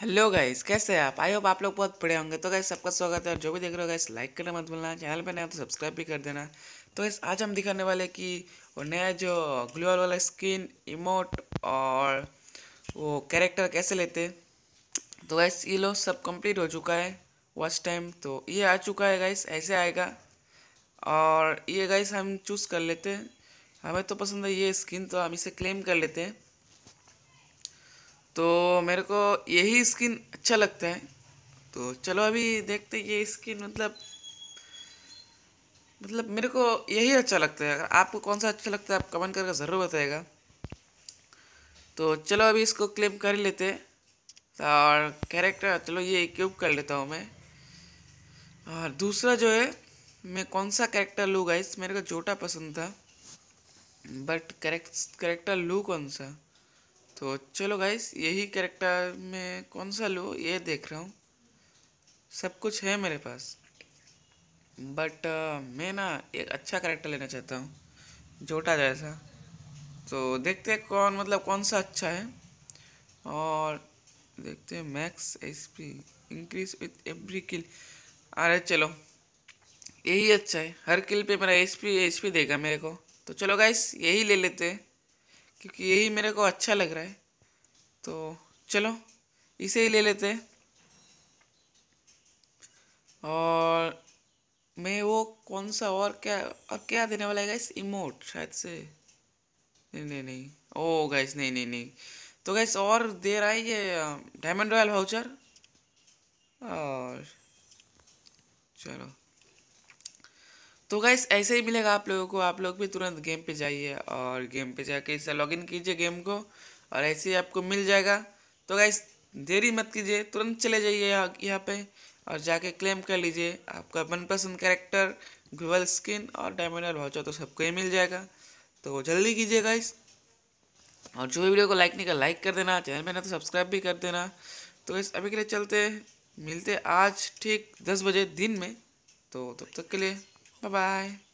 Hello guys कैसे हैं आप आई होप आप लोग बहुत बड़े होंगे तो गाइस सबका स्वागत है और जो भी देख रहे हो गाइस लाइक करना मत भूलना चैनल पर नया तो सब्सक्राइब भी कर देना तो गाइस आज हम दिखाने वाले कि वो नया जो ग्लोअल वाला स्किन इमोट और वो कैरेक्टर कैसे लेते तो गाइस ये लोग सब कंप्लीट हो चुका है वॉच टाइम तो ये आ चुका है गाइस ऐसे आएगा और ये गाइस हम चूज़ कर लेते हैं हमें तो पसंद है ये स्किन तो हम इसे क्लेम कर लेते हैं तो मेरे को यही स्किन अच्छा लगता है तो चलो अभी देखते ये स्किन मतलब मतलब मेरे को यही अच्छा लगता है अगर आपको कौन सा अच्छा लगता है आप कमेंट करके ज़रूर बताएगा तो चलो अभी इसको क्लेम कर लेते और कैरेक्टर चलो ये क्यूब कर लेता हूँ मैं और दूसरा जो है मैं कौन सा कैरेक्टर लूँगा इस मेरे को जोटा पसंद था बट करेक्ट करेक्टर लू कौन सा तो चलो गाइस यही कैरेक्टर में कौन सा लूँ ये देख रहा हूँ सब कुछ है मेरे पास बट uh, मैं ना एक अच्छा कैरेक्टर लेना चाहता हूँ जोटा जैसा तो देखते हैं कौन मतलब कौन सा अच्छा है और देखते हैं max S P increase with every kill अरे चलो यही अच्छा है हर किल पे मेरा एस पी एस पी देगा मेरे को तो चलो गाइस यही ले लेते हैं क्योंकि यही मेरे को अच्छा लग रहा है तो चलो इसे ही ले लेते हैं और मैं वो कौन सा और क्या और क्या देने वाला है गाइस इमोट शायद से नहीं नहीं नहीं ओ oh, गाइस नहीं नहीं नहीं तो गैस और दे रहा है ये डायमंड रॉयल वाउचर और चलो तो गाइस ऐसे ही मिलेगा आप लोगों को आप लोग भी तुरंत गेम पे जाइए और गेम पे जाके लॉग लॉगिन कीजिए गेम को और ऐसे ही आपको मिल जाएगा तो गाइस देरी मत कीजिए तुरंत चले जाइए यहाँ पे और जाके क्लेम कर लीजिए आपका मनपसंद कैरेक्टर ग्लोबल स्किन और डायमंडल वाउचर तो सबको ही मिल जाएगा तो जल्दी कीजिए गाइस और जो भी वीडियो को लाइक नहीं कर लाइक कर देना चैनल में ना तो सब्सक्राइब भी कर देना तो गाइस अभी के लिए चलते मिलते आज ठीक दस बजे दिन में तो तब तक के लिए Bye bye.